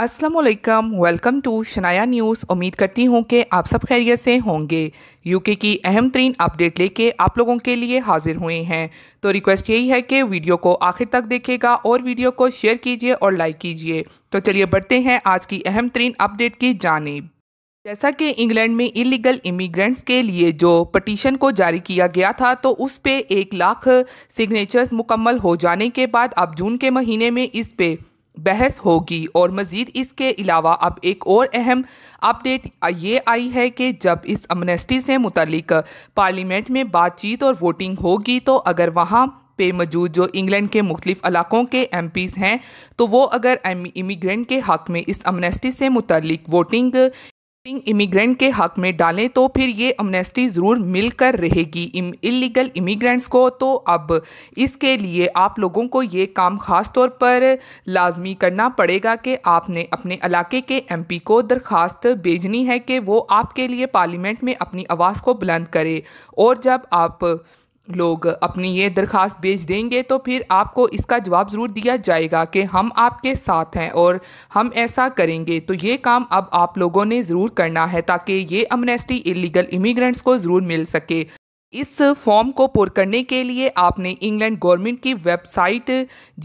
वालेकुम welcome to Shanaya news उम्मीद करती हूँ कि आप सब खैरियत से होंगे यूके की अहम तरीन अपडेट लेके आप लोगों के लिए हाजिर हुए हैं तो रिक्वेस्ट यही है कि वीडियो को आखिर तक देखेगा और वीडियो को शेयर कीजिए और लाइक कीजिए तो चलिए बढ़ते हैं आज की अहम तरीन अपडेट की जानेब जैसा कि इंग्लैंड में इलीगल इमिग्रेंट्स के लिए जो पटिशन को जारी किया गया था तो उस पर एक लाख सिग्नेचर्स मुकम्मल हो जाने के बाद अब जून के महीने में इस पर बहस होगी और मज़ीद इसके अलावा अब एक और अहम अपडेट ये आई है कि जब इस अमनेस्टी से मुतलक पार्लियामेंट में बातचीत और वोटिंग होगी तो अगर वहाँ पे मौजूद जो इंग्लैंड के मुख्तलिफ इलाकों के एम पीज़ हैं तो वो अगर इमिग्रेंट के हक़ में इस अमनेस्टी से मुतलक वोटिंग वोटिंग इमिग्रेंट के हक में डालें तो फिर ये अमनेस्टी ज़रूर मिलकर रहेगी इलीगल इमिग्रेंट्स को तो अब इसके लिए आप लोगों को ये काम ख़ास तौर पर लाजमी करना पड़ेगा कि आपने अपने इलाके के एमपी को दरख्वास्त भेजनी है कि वो आपके लिए पार्लियामेंट में अपनी आवाज़ को बुलंद करे और जब आप लोग अपनी ये दरख्वास्त भेज देंगे तो फिर आपको इसका जवाब ज़रूर दिया जाएगा कि हम आपके साथ हैं और हम ऐसा करेंगे तो ये काम अब आप लोगों ने ज़रूर करना है ताकि ये अमनेस्टी इलीगल इमिग्रेंट्स को ज़रूर मिल सके इस फॉर्म को पुर करने के लिए आपने इंग्लैंड गवर्नमेंट की website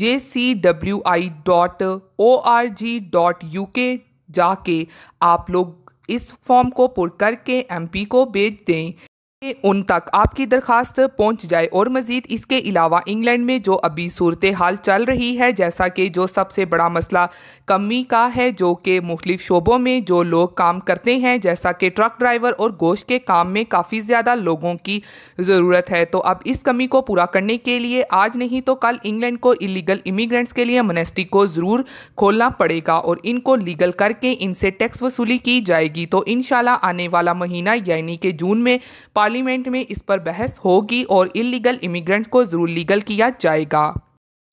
J C W I dot O R G dot U K जाके आप लोग इस फॉर्म को पुर करके एमपी को भेज दें उन तक आपकी दरखास्त पहुंच जाए और मजीद इसके अलावा इंग्लैंड में जो अभी सूरत हाल चल रही है जैसा कि जो सबसे बड़ा मसला कमी का है जो कि मुख्तफ शोबों में जो लोग काम करते हैं जैसा कि ट्रक ड्राइवर और गोश्त के काम में काफ़ी ज़्यादा लोगों की ज़रूरत है तो अब इस कमी को पूरा करने के लिए आज नहीं तो कल इंग्लैंड को इलीगल इमीग्रेंट्स के लिए मनेस्टी को ज़रूर खोलना पड़ेगा और इनको लीगल करके इनसे टैक्स वसूली की जाएगी तो इन आने वाला महीना यानी कि जून में पार्ली पार्लियामेंट में इस पर बहस होगी और इलीगल इमिग्रेंट को ज़रूर लीगल किया जाएगा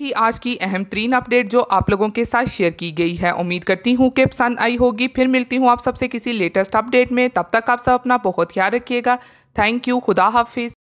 थी आज की अहम तरीन अपडेट जो आप लोगों के साथ शेयर की गई है उम्मीद करती हूँ कि पसंद आई होगी फिर मिलती हूँ आप सबसे किसी लेटेस्ट अपडेट में तब तक आप सब अपना बहुत ख्याल रखिएगा थैंक यू खुदा हाफिज़